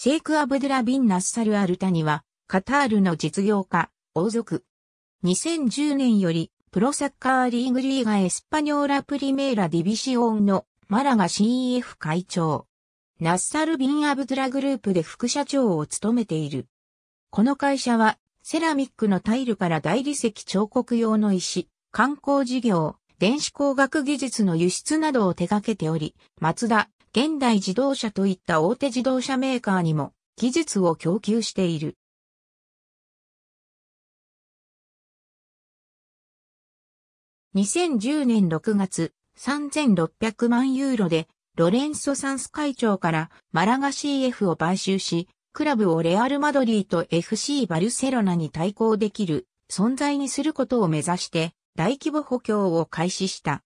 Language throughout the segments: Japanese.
シェイク・アブドゥラ・ビン・ナッサル・アルタニは、カタールの実業家、王族。2010年より、プロサッカーリーグリーガエスパニョーラ・プリメーラ・ディビシオンのマラガ CEF 会長。ナッサル・ビン・アブドゥラグループで副社長を務めている。この会社は、セラミックのタイルから大理石彫刻用の石、観光事業、電子工学技術の輸出などを手掛けており、松田、現代自動車といった大手自動車メーカーにも技術を供給している。2010年6月、3600万ユーロで、ロレンソ・サンス会長からマラガ CF を買収し、クラブをレアル・マドリーと FC バルセロナに対抗できる存在にすることを目指して大規模補強を開始した。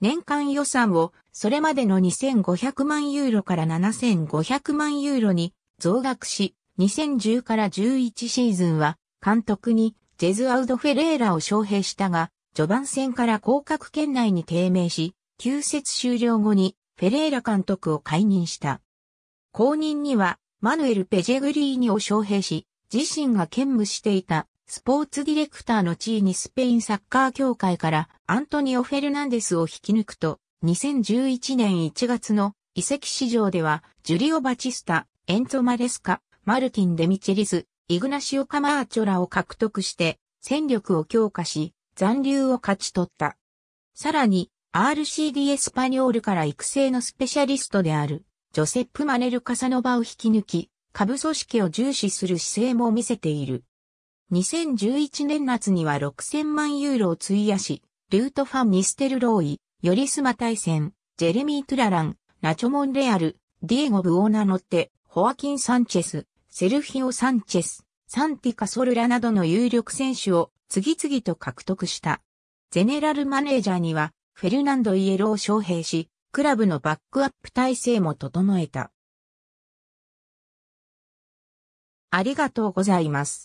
年間予算をそれまでの2500万ユーロから7500万ユーロに増額し、2010から11シーズンは監督にジェズアウド・フェレーラを招聘したが、序盤戦から降格圏内に低迷し、休節終了後にフェレーラ監督を解任した。後任にはマヌエル・ペジェグリーニを招聘し、自身が兼務していたスポーツディレクターの地位にスペインサッカー協会からアントニオ・フェルナンデスを引き抜くと、2011年1月の遺跡市場では、ジュリオ・バチスタ、エントマレスカ、マルティン・デミチェリズ、イグナシオ・カマーチョラを獲得して、戦力を強化し、残留を勝ち取った。さらに、RCD エスパニオールから育成のスペシャリストである、ジョセップ・マネル・カサノバを引き抜き、下部組織を重視する姿勢も見せている。2011年夏には6000万ユーロを費やし、ルート・ファン・ステルローイ、ヨリスマ対戦、ジェレミー・トゥララン、ナチョ・モンレアル、ディエゴ・ブオーナ・ノッテ、ホアキン・サンチェス、セルフィオ・サンチェス、サンティカ・ソルラなどの有力選手を次々と獲得した。ゼネラルマネージャーには、フェルナンド・イエローを招聘し、クラブのバックアップ体制も整えた。ありがとうございます。